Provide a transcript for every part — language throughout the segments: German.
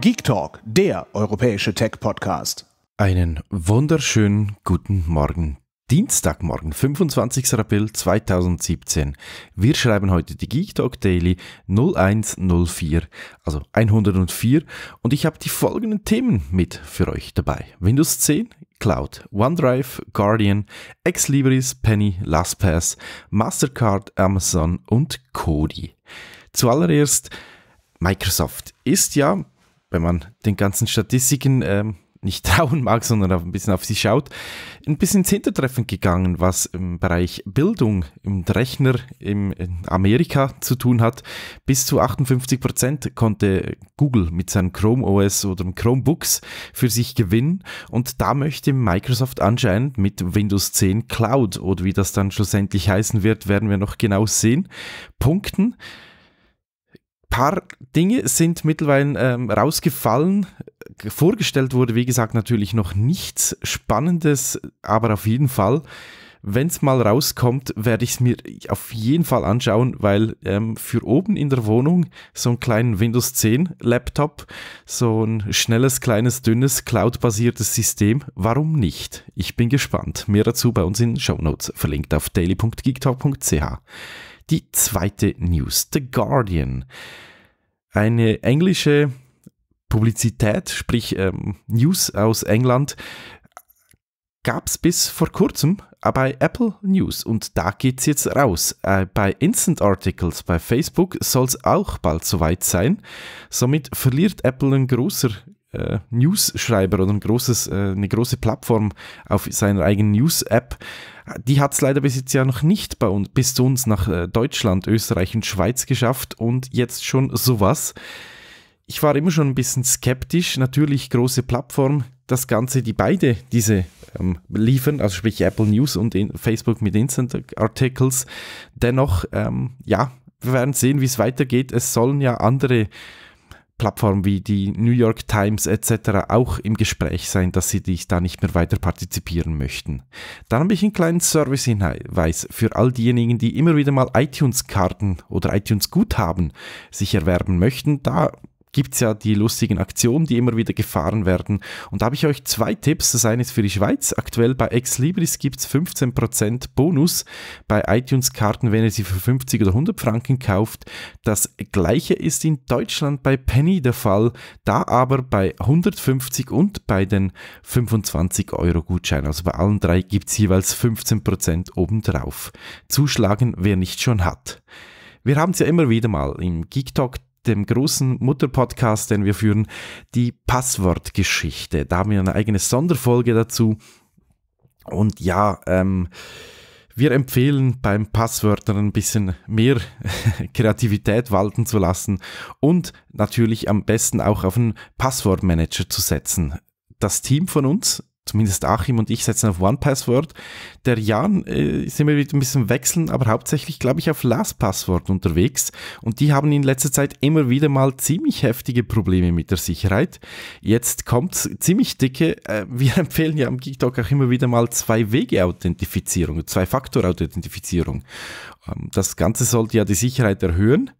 Geek Talk, der europäische Tech-Podcast. Einen wunderschönen guten Morgen. Dienstagmorgen, 25. April 2017. Wir schreiben heute die Geek Talk Daily 0104, also 104. Und ich habe die folgenden Themen mit für euch dabei. Windows 10, Cloud, OneDrive, Guardian, Exlibris, Penny, LastPass, Mastercard, Amazon und Kodi. Zuallererst Microsoft ist ja wenn man den ganzen Statistiken ähm, nicht trauen mag, sondern ein bisschen auf sie schaut, ein bisschen ins Hintertreffen gegangen, was im Bereich Bildung im Rechner im, in Amerika zu tun hat. Bis zu 58 Prozent konnte Google mit seinem Chrome OS oder dem Chromebooks für sich gewinnen und da möchte Microsoft anscheinend mit Windows 10 Cloud oder wie das dann schlussendlich heißen wird, werden wir noch genau sehen, punkten paar Dinge sind mittlerweile ähm, rausgefallen. Vorgestellt wurde, wie gesagt, natürlich noch nichts Spannendes, aber auf jeden Fall, wenn es mal rauskommt, werde ich es mir auf jeden Fall anschauen, weil ähm, für oben in der Wohnung so einen kleinen Windows 10 Laptop, so ein schnelles, kleines, dünnes, cloud-basiertes System, warum nicht? Ich bin gespannt. Mehr dazu bei uns in den Show Notes, verlinkt auf daily.geektalk.ch. Die zweite News, The Guardian. Eine englische Publizität, sprich ähm, News aus England, gab es bis vor kurzem bei Apple News und da geht es jetzt raus. Äh, bei Instant Articles bei Facebook soll es auch bald soweit sein. Somit verliert Apple einen großer, äh, News-Schreiber oder ein großes, äh, eine große Plattform auf seiner eigenen News-App. Die hat es leider bis jetzt ja noch nicht bei uns, bis zu uns nach äh, Deutschland, Österreich und Schweiz geschafft und jetzt schon sowas. Ich war immer schon ein bisschen skeptisch. Natürlich große Plattform, das Ganze, die beide diese ähm, liefern, also sprich Apple News und Facebook mit Instant Articles. Dennoch, ähm, ja, wir werden sehen, wie es weitergeht. Es sollen ja andere Plattformen wie die New York Times etc. auch im Gespräch sein, dass sie dich da nicht mehr weiter partizipieren möchten. Dann habe ich einen kleinen Service-Hinweis für all diejenigen, die immer wieder mal iTunes-Karten oder iTunes-Guthaben sich erwerben möchten. Da gibt es ja die lustigen Aktionen, die immer wieder gefahren werden. Und da habe ich euch zwei Tipps. Das eine ist für die Schweiz. Aktuell bei Exlibris gibt es 15% Bonus bei iTunes-Karten, wenn ihr sie für 50 oder 100 Franken kauft. Das gleiche ist in Deutschland bei Penny der Fall, da aber bei 150 und bei den 25 Euro Gutschein. Also bei allen drei gibt es jeweils 15% obendrauf. Zuschlagen, wer nicht schon hat. Wir haben es ja immer wieder mal im Geek Talk dem großen Mutterpodcast, den wir führen, die Passwortgeschichte. Da haben wir eine eigene Sonderfolge dazu. Und ja, ähm, wir empfehlen beim Passwörtern ein bisschen mehr Kreativität walten zu lassen und natürlich am besten auch auf einen Passwortmanager zu setzen. Das Team von uns zumindest Achim und ich setzen auf One Password. Der Jan äh, ist immer wieder ein bisschen wechseln, aber hauptsächlich, glaube ich, auf Last Password unterwegs. Und die haben in letzter Zeit immer wieder mal ziemlich heftige Probleme mit der Sicherheit. Jetzt kommt ziemlich dicke. Äh, wir empfehlen ja am GeekTalk auch immer wieder mal Zwei-Wege-Authentifizierung, Zwei-Faktor-Authentifizierung. Ähm, das Ganze sollte ja die Sicherheit erhöhen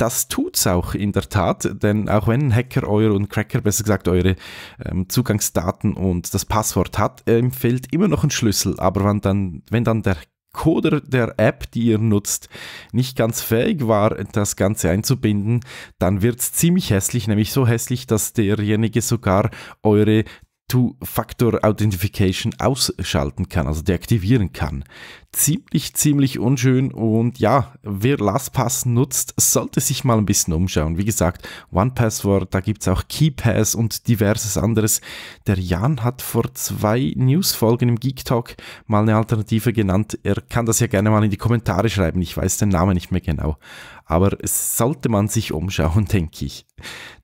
das tut's auch in der Tat, denn auch wenn ein Hacker eure und Cracker besser gesagt eure ähm, Zugangsdaten und das Passwort hat, ähm, immer noch ein Schlüssel. Aber wenn dann, wenn dann der Coder der App, die ihr nutzt, nicht ganz fähig war, das Ganze einzubinden, dann wird's ziemlich hässlich, nämlich so hässlich, dass derjenige sogar eure Two-Factor Authentification ausschalten kann, also deaktivieren kann. Ziemlich, ziemlich unschön und ja, wer LastPass nutzt, sollte sich mal ein bisschen umschauen. Wie gesagt, OnePassword, da gibt es auch KeyPass und diverses anderes. Der Jan hat vor zwei Newsfolgen im Geek Talk mal eine Alternative genannt. Er kann das ja gerne mal in die Kommentare schreiben. Ich weiß den Namen nicht mehr genau aber sollte man sich umschauen, denke ich.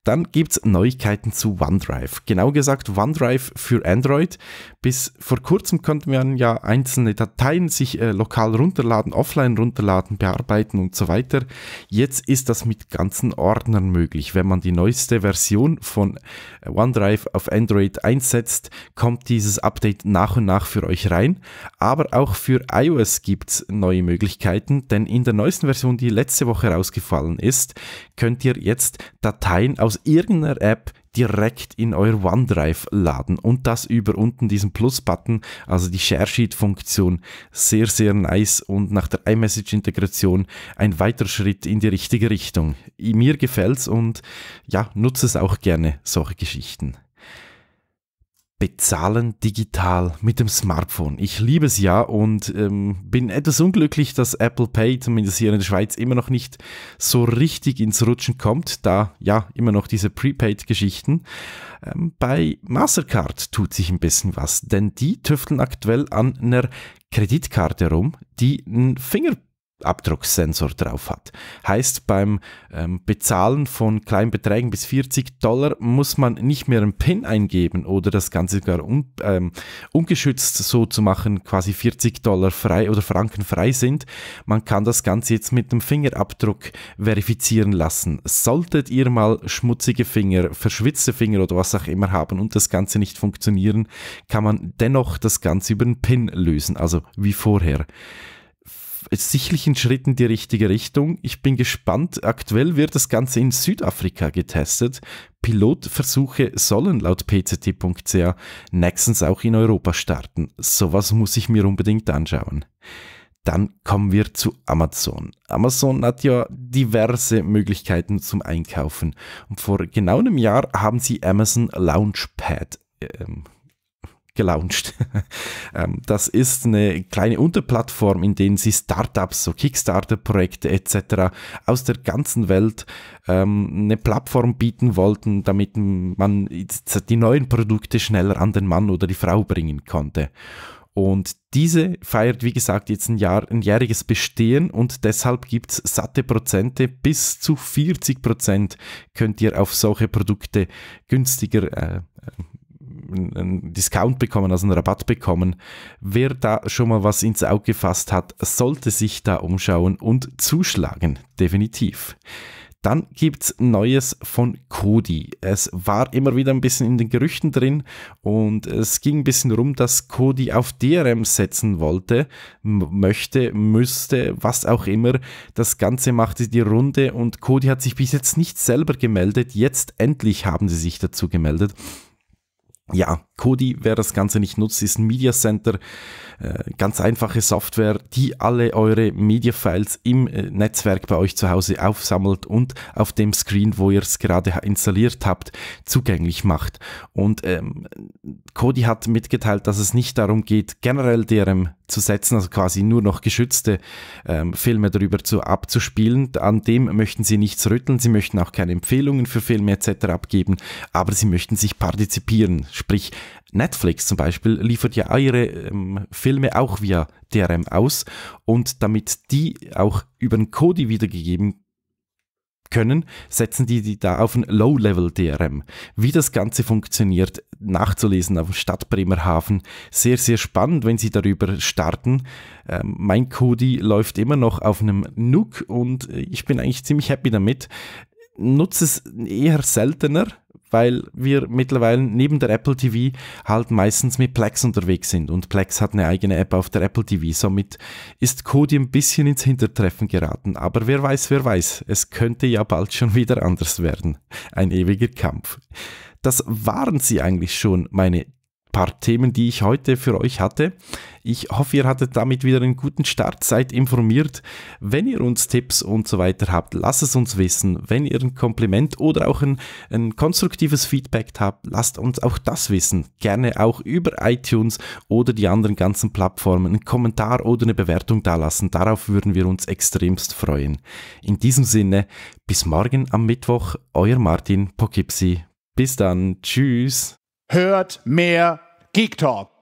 Dann gibt es Neuigkeiten zu OneDrive. Genau gesagt OneDrive für Android. Bis vor kurzem konnte man ja einzelne Dateien sich äh, lokal runterladen, offline runterladen, bearbeiten und so weiter. Jetzt ist das mit ganzen Ordnern möglich. Wenn man die neueste Version von äh, OneDrive auf Android einsetzt, kommt dieses Update nach und nach für euch rein. Aber auch für iOS gibt es neue Möglichkeiten, denn in der neuesten Version, die letzte Woche rausgefallen ist, könnt ihr jetzt Dateien aus irgendeiner App direkt in euer OneDrive laden und das über unten diesen Plus-Button, also die Share-Sheet-Funktion. Sehr, sehr nice und nach der iMessage-Integration ein weiterer Schritt in die richtige Richtung. Mir gefällt's und ja, nutze es auch gerne, solche Geschichten. Bezahlen digital mit dem Smartphone. Ich liebe es ja und ähm, bin etwas unglücklich, dass Apple Pay zumindest hier in der Schweiz immer noch nicht so richtig ins Rutschen kommt, da ja immer noch diese Prepaid-Geschichten. Ähm, bei Mastercard tut sich ein bisschen was, denn die tüfteln aktuell an einer Kreditkarte rum, die ein Finger Abdrucksensor drauf hat. Heißt, beim ähm, Bezahlen von kleinen Beträgen bis 40 Dollar muss man nicht mehr einen PIN eingeben oder das Ganze sogar un, ähm, ungeschützt so zu machen, quasi 40 Dollar frei oder Franken frei sind. Man kann das Ganze jetzt mit dem Fingerabdruck verifizieren lassen. Solltet ihr mal schmutzige Finger, verschwitzte Finger oder was auch immer haben und das Ganze nicht funktionieren, kann man dennoch das Ganze über einen PIN lösen, also wie vorher sicherlich in die richtige Richtung. Ich bin gespannt. Aktuell wird das Ganze in Südafrika getestet. Pilotversuche sollen laut pct.ca nächstens auch in Europa starten. Sowas muss ich mir unbedingt anschauen. Dann kommen wir zu Amazon. Amazon hat ja diverse Möglichkeiten zum Einkaufen. Und vor genau einem Jahr haben sie Amazon Launchpad äh, ähm, gelauncht. Ähm, das ist eine kleine Unterplattform, in denen sie Startups, so Kickstarter-Projekte etc. aus der ganzen Welt ähm, eine Plattform bieten wollten, damit man die neuen Produkte schneller an den Mann oder die Frau bringen konnte. Und diese feiert, wie gesagt, jetzt ein, Jahr, ein jähriges Bestehen und deshalb gibt es satte Prozente. Bis zu 40 Prozent könnt ihr auf solche Produkte günstiger äh, äh einen Discount bekommen, also einen Rabatt bekommen. Wer da schon mal was ins Auge gefasst hat, sollte sich da umschauen und zuschlagen, definitiv. Dann gibt es Neues von Kodi. Es war immer wieder ein bisschen in den Gerüchten drin und es ging ein bisschen rum, dass Kodi auf DRM setzen wollte, möchte, müsste, was auch immer. Das Ganze machte die Runde und Kodi hat sich bis jetzt nicht selber gemeldet. Jetzt endlich haben sie sich dazu gemeldet ja, Kodi, wer das Ganze nicht nutzt, ist ein Media Center, äh, ganz einfache Software, die alle eure Media-Files im äh, Netzwerk bei euch zu Hause aufsammelt und auf dem Screen, wo ihr es gerade installiert habt, zugänglich macht. Und ähm, Kodi hat mitgeteilt, dass es nicht darum geht, generell deren zu setzen, also quasi nur noch geschützte ähm, Filme darüber zu, abzuspielen. An dem möchten sie nichts rütteln, sie möchten auch keine Empfehlungen für Filme etc. abgeben, aber sie möchten sich partizipieren. Sprich, Netflix zum Beispiel liefert ja ihre ähm, Filme auch via DRM aus und damit die auch über einen Kodi wiedergegeben können, setzen die, die da auf ein Low-Level-DRM. Wie das Ganze funktioniert, nachzulesen auf Stadt Bremerhaven. Sehr, sehr spannend, wenn Sie darüber starten. Ähm, mein Kodi läuft immer noch auf einem Nuke und ich bin eigentlich ziemlich happy damit. Nutze es eher seltener, weil wir mittlerweile neben der Apple TV halt meistens mit Plex unterwegs sind und Plex hat eine eigene App auf der Apple TV. Somit ist Kodi ein bisschen ins Hintertreffen geraten. Aber wer weiß, wer weiß, es könnte ja bald schon wieder anders werden. Ein ewiger Kampf. Das waren sie eigentlich schon, meine paar Themen, die ich heute für euch hatte. Ich hoffe, ihr hattet damit wieder einen guten Start, seid informiert. Wenn ihr uns Tipps und so weiter habt, lasst es uns wissen. Wenn ihr ein Kompliment oder auch ein, ein konstruktives Feedback habt, lasst uns auch das wissen. Gerne auch über iTunes oder die anderen ganzen Plattformen einen Kommentar oder eine Bewertung dalassen. Darauf würden wir uns extremst freuen. In diesem Sinne, bis morgen am Mittwoch, euer Martin Poughkeepsie. Bis dann, tschüss. Hört mehr Geek Talk.